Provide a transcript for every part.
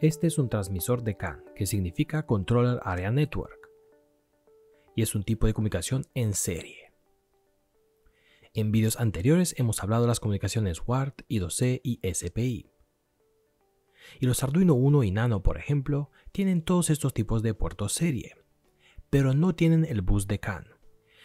Este es un transmisor de CAN, que significa Controller Area Network, y es un tipo de comunicación en serie. En vídeos anteriores hemos hablado de las comunicaciones WART, I2C y SPI. Y los Arduino Uno y Nano, por ejemplo, tienen todos estos tipos de puertos serie, pero no tienen el bus de CAN.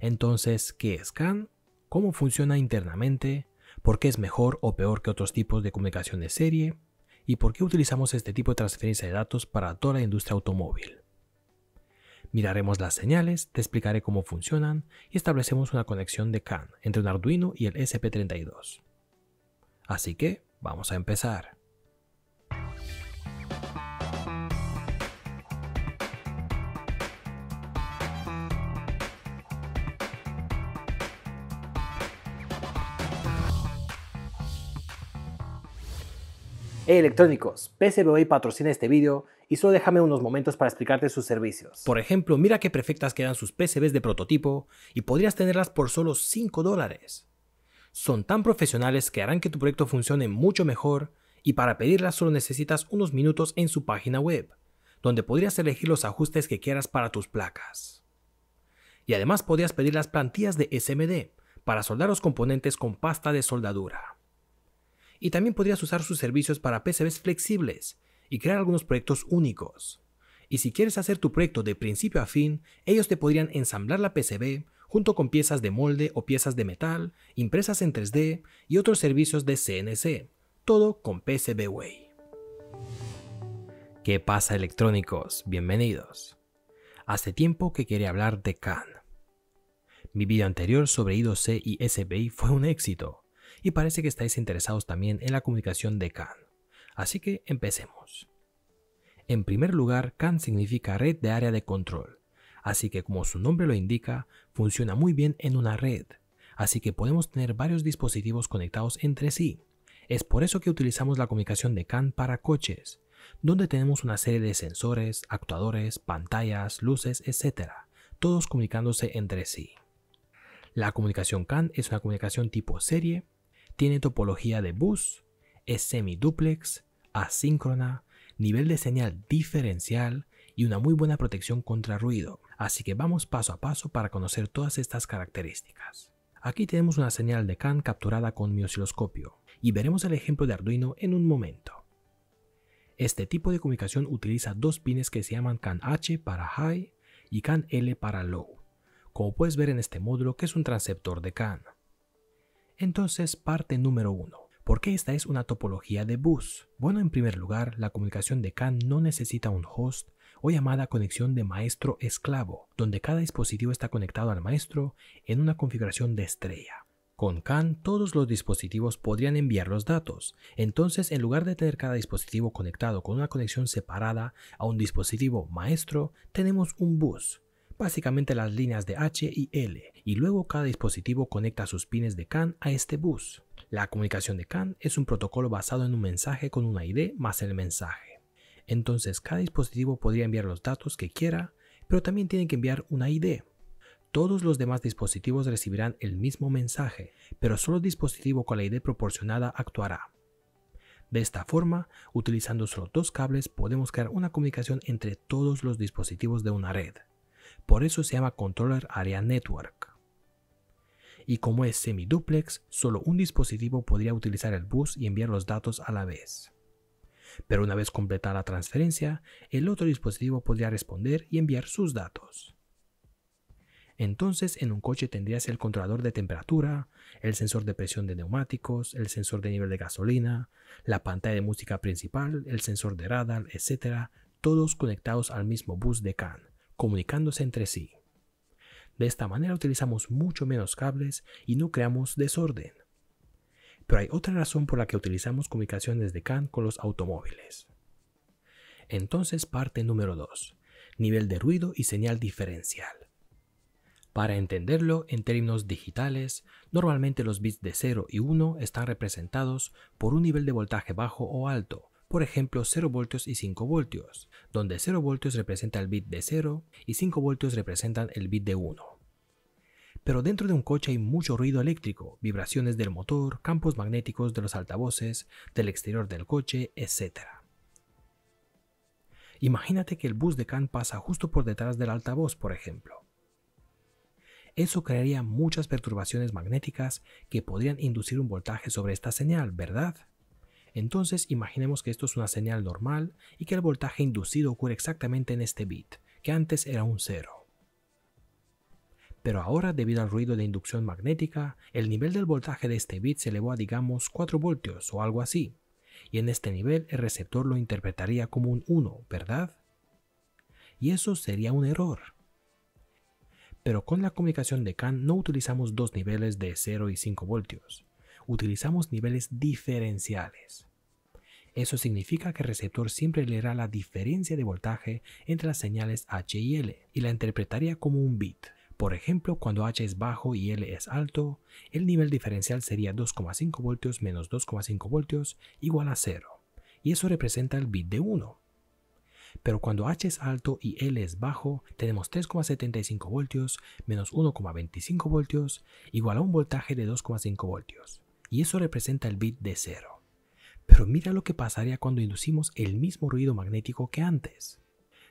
Entonces, ¿qué es CAN? ¿Cómo funciona internamente? ¿Por qué es mejor o peor que otros tipos de comunicación de serie? y por qué utilizamos este tipo de transferencia de datos para toda la industria automóvil. Miraremos las señales, te explicaré cómo funcionan y establecemos una conexión de CAN entre un Arduino y el SP32. Así que, vamos a empezar. Hey electrónicos, PCBOI patrocina este vídeo y solo déjame unos momentos para explicarte sus servicios. Por ejemplo, mira qué perfectas quedan sus PCBs de prototipo y podrías tenerlas por solo 5 dólares. Son tan profesionales que harán que tu proyecto funcione mucho mejor y para pedirlas solo necesitas unos minutos en su página web, donde podrías elegir los ajustes que quieras para tus placas. Y además podrías pedir las plantillas de SMD para soldar los componentes con pasta de soldadura y también podrías usar sus servicios para PCBs flexibles y crear algunos proyectos únicos. Y si quieres hacer tu proyecto de principio a fin, ellos te podrían ensamblar la PCB junto con piezas de molde o piezas de metal, impresas en 3D y otros servicios de CNC, todo con PCBWay. ¿Qué pasa electrónicos? Bienvenidos. Hace tiempo que quería hablar de CAN. Mi video anterior sobre I2C y SBI fue un éxito, y parece que estáis interesados también en la comunicación de CAN. Así que empecemos. En primer lugar, CAN significa red de área de control, así que como su nombre lo indica, funciona muy bien en una red, así que podemos tener varios dispositivos conectados entre sí. Es por eso que utilizamos la comunicación de CAN para coches, donde tenemos una serie de sensores, actuadores, pantallas, luces, etc., todos comunicándose entre sí. La comunicación CAN es una comunicación tipo serie tiene topología de bus, es semi-duplex, asíncrona, nivel de señal diferencial y una muy buena protección contra ruido. Así que vamos paso a paso para conocer todas estas características. Aquí tenemos una señal de CAN capturada con mi osciloscopio y veremos el ejemplo de Arduino en un momento. Este tipo de comunicación utiliza dos pines que se llaman CAN H para High y CAN L para Low, como puedes ver en este módulo que es un transceptor de CAN. Entonces, parte número 1. ¿Por qué esta es una topología de bus? Bueno, en primer lugar, la comunicación de CAN no necesita un host o llamada conexión de maestro-esclavo, donde cada dispositivo está conectado al maestro en una configuración de estrella. Con CAN todos los dispositivos podrían enviar los datos, entonces en lugar de tener cada dispositivo conectado con una conexión separada a un dispositivo maestro, tenemos un bus, básicamente las líneas de H y L, y luego cada dispositivo conecta sus pines de CAN a este bus. La comunicación de CAN es un protocolo basado en un mensaje con una ID más el mensaje. Entonces cada dispositivo podría enviar los datos que quiera, pero también tiene que enviar una ID. Todos los demás dispositivos recibirán el mismo mensaje, pero solo el dispositivo con la ID proporcionada actuará. De esta forma, utilizando solo dos cables podemos crear una comunicación entre todos los dispositivos de una red. Por eso se llama Controller Area Network. Y como es semi-duplex, solo un dispositivo podría utilizar el bus y enviar los datos a la vez. Pero una vez completada la transferencia, el otro dispositivo podría responder y enviar sus datos. Entonces en un coche tendrías el controlador de temperatura, el sensor de presión de neumáticos, el sensor de nivel de gasolina, la pantalla de música principal, el sensor de radar, etc., todos conectados al mismo bus de CAN, comunicándose entre sí. De esta manera utilizamos mucho menos cables y no creamos desorden. Pero hay otra razón por la que utilizamos comunicaciones de CAN con los automóviles. Entonces parte número 2, nivel de ruido y señal diferencial. Para entenderlo en términos digitales, normalmente los bits de 0 y 1 están representados por un nivel de voltaje bajo o alto, por ejemplo 0 voltios y 5 voltios, donde 0 voltios representa el bit de 0 y 5 voltios representan el bit de 1. Pero dentro de un coche hay mucho ruido eléctrico, vibraciones del motor, campos magnéticos de los altavoces, del exterior del coche, etc. Imagínate que el bus de CAN pasa justo por detrás del altavoz, por ejemplo. Eso crearía muchas perturbaciones magnéticas que podrían inducir un voltaje sobre esta señal, ¿verdad? Entonces imaginemos que esto es una señal normal y que el voltaje inducido ocurre exactamente en este bit, que antes era un cero. Pero ahora, debido al ruido de inducción magnética, el nivel del voltaje de este bit se elevó a digamos 4 voltios o algo así, y en este nivel el receptor lo interpretaría como un 1, ¿verdad? Y eso sería un error. Pero con la comunicación de CAN no utilizamos dos niveles de 0 y 5 voltios, utilizamos niveles diferenciales. Eso significa que el receptor siempre leerá la diferencia de voltaje entre las señales H y L y la interpretaría como un bit. Por ejemplo, cuando H es bajo y L es alto, el nivel diferencial sería 2,5 voltios menos 2,5 voltios igual a 0, y eso representa el bit de 1. Pero cuando H es alto y L es bajo, tenemos 3,75 voltios menos 1,25 voltios igual a un voltaje de 2,5 voltios y eso representa el bit de cero. Pero mira lo que pasaría cuando inducimos el mismo ruido magnético que antes.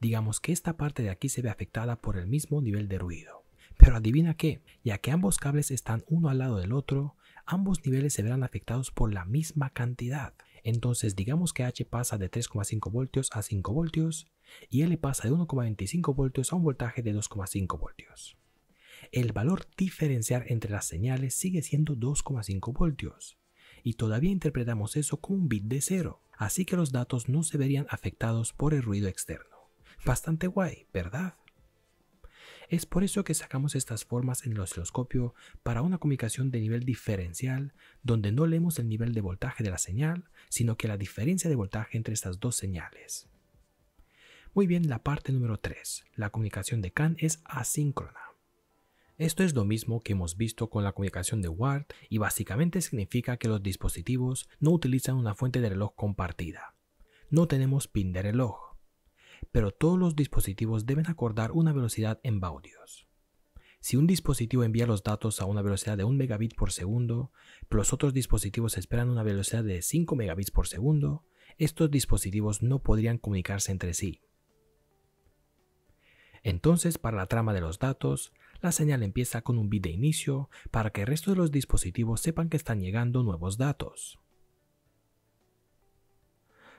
Digamos que esta parte de aquí se ve afectada por el mismo nivel de ruido. Pero adivina qué, ya que ambos cables están uno al lado del otro, ambos niveles se verán afectados por la misma cantidad. Entonces digamos que H pasa de 3,5 voltios a 5 voltios y L pasa de 1,25 voltios a un voltaje de 2,5 voltios el valor diferencial entre las señales sigue siendo 2,5 voltios, y todavía interpretamos eso como un bit de cero, así que los datos no se verían afectados por el ruido externo. Bastante guay, ¿verdad? Es por eso que sacamos estas formas en el osciloscopio para una comunicación de nivel diferencial, donde no leemos el nivel de voltaje de la señal, sino que la diferencia de voltaje entre estas dos señales. Muy bien, la parte número 3. La comunicación de CAN es asíncrona. Esto es lo mismo que hemos visto con la comunicación de Ward y básicamente significa que los dispositivos no utilizan una fuente de reloj compartida. No tenemos pin de reloj, pero todos los dispositivos deben acordar una velocidad en baudios. Si un dispositivo envía los datos a una velocidad de 1 megabit por segundo, pero los otros dispositivos esperan una velocidad de 5 megabits por segundo, estos dispositivos no podrían comunicarse entre sí. Entonces, para la trama de los datos, la señal empieza con un bit de inicio para que el resto de los dispositivos sepan que están llegando nuevos datos.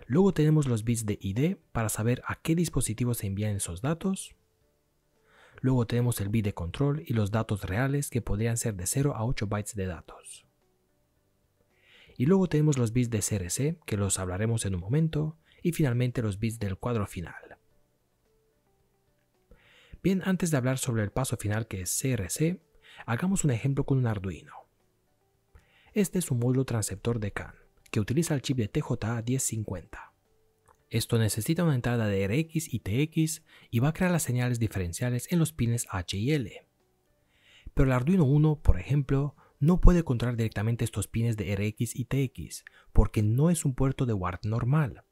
Luego tenemos los bits de ID para saber a qué dispositivo se envían esos datos. Luego tenemos el bit de control y los datos reales que podrían ser de 0 a 8 bytes de datos. Y luego tenemos los bits de CRC, que los hablaremos en un momento, y finalmente los bits del cuadro final. Bien, antes de hablar sobre el paso final que es CRC, hagamos un ejemplo con un Arduino. Este es un módulo transceptor de CAN, que utiliza el chip de TJA1050. Esto necesita una entrada de RX y TX y va a crear las señales diferenciales en los pines H y L. Pero el Arduino 1, por ejemplo, no puede controlar directamente estos pines de RX y TX porque no es un puerto de WART normal.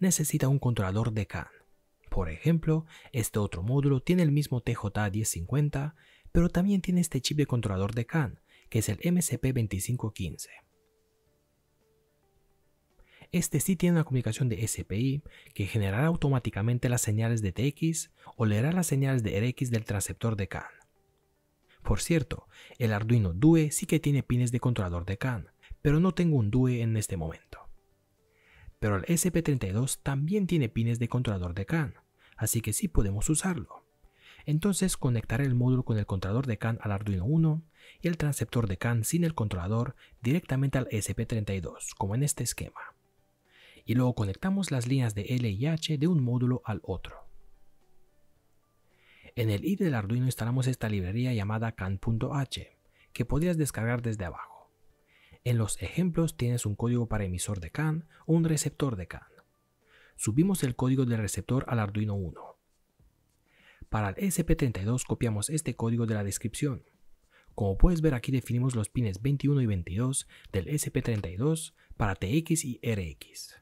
Necesita un controlador de CAN. Por ejemplo, este otro módulo tiene el mismo TJ1050, pero también tiene este chip de controlador de CAN, que es el MCP2515. Este sí tiene una comunicación de SPI que generará automáticamente las señales de TX o leerá las señales de RX del transceptor de CAN. Por cierto, el Arduino DUE sí que tiene pines de controlador de CAN, pero no tengo un DUE en este momento. Pero el SP32 también tiene pines de controlador de CAN, así que sí podemos usarlo. Entonces conectaré el módulo con el controlador de CAN al Arduino 1 y el transceptor de CAN sin el controlador directamente al SP32, como en este esquema. Y luego conectamos las líneas de L y H de un módulo al otro. En el IDE del Arduino instalamos esta librería llamada CAN.h, que podrías descargar desde abajo. En los ejemplos tienes un código para emisor de CAN o un receptor de CAN subimos el código del receptor al Arduino 1. Para el SP32 copiamos este código de la descripción. Como puedes ver aquí definimos los pines 21 y 22 del SP32 para TX y RX.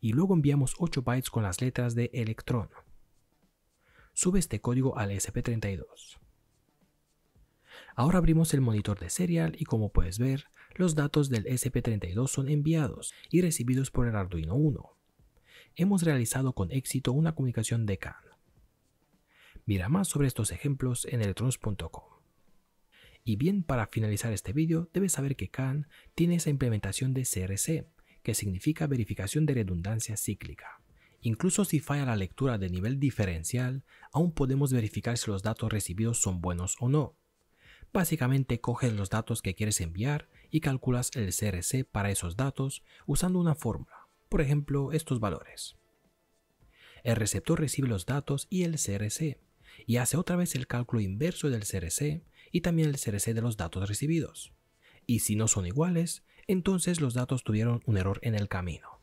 Y luego enviamos 8 bytes con las letras de ELECTRON. Sube este código al SP32. Ahora abrimos el monitor de serial y como puedes ver, los datos del SP32 son enviados y recibidos por el Arduino 1 hemos realizado con éxito una comunicación de CAN. Mira más sobre estos ejemplos en electrons.com. Y bien, para finalizar este vídeo, debes saber que CAN tiene esa implementación de CRC, que significa verificación de redundancia cíclica. Incluso si falla la lectura de nivel diferencial, aún podemos verificar si los datos recibidos son buenos o no. Básicamente coges los datos que quieres enviar y calculas el CRC para esos datos usando una fórmula por ejemplo, estos valores. El receptor recibe los datos y el CRC, y hace otra vez el cálculo inverso del CRC y también el CRC de los datos recibidos. Y si no son iguales, entonces los datos tuvieron un error en el camino.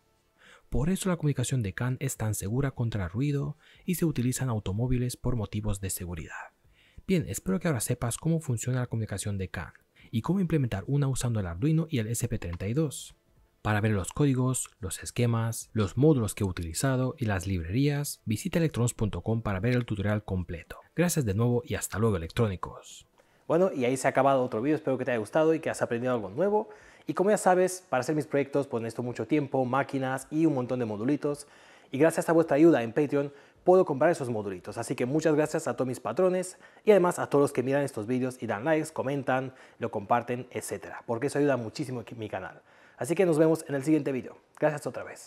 Por eso la comunicación de CAN es tan segura contra el ruido y se utilizan automóviles por motivos de seguridad. Bien, espero que ahora sepas cómo funciona la comunicación de CAN y cómo implementar una usando el Arduino y el SP32. Para ver los códigos, los esquemas, los módulos que he utilizado y las librerías, visita electrons.com para ver el tutorial completo. Gracias de nuevo y hasta luego electrónicos. Bueno, y ahí se ha acabado otro vídeo, espero que te haya gustado y que has aprendido algo nuevo. Y como ya sabes, para hacer mis proyectos pues esto mucho tiempo, máquinas y un montón de modulitos. Y gracias a vuestra ayuda en Patreon puedo comprar esos modulitos. Así que muchas gracias a todos mis patrones y además a todos los que miran estos vídeos y dan likes, comentan, lo comparten, etc. Porque eso ayuda muchísimo a mi canal. Así que nos vemos en el siguiente video. Gracias otra vez.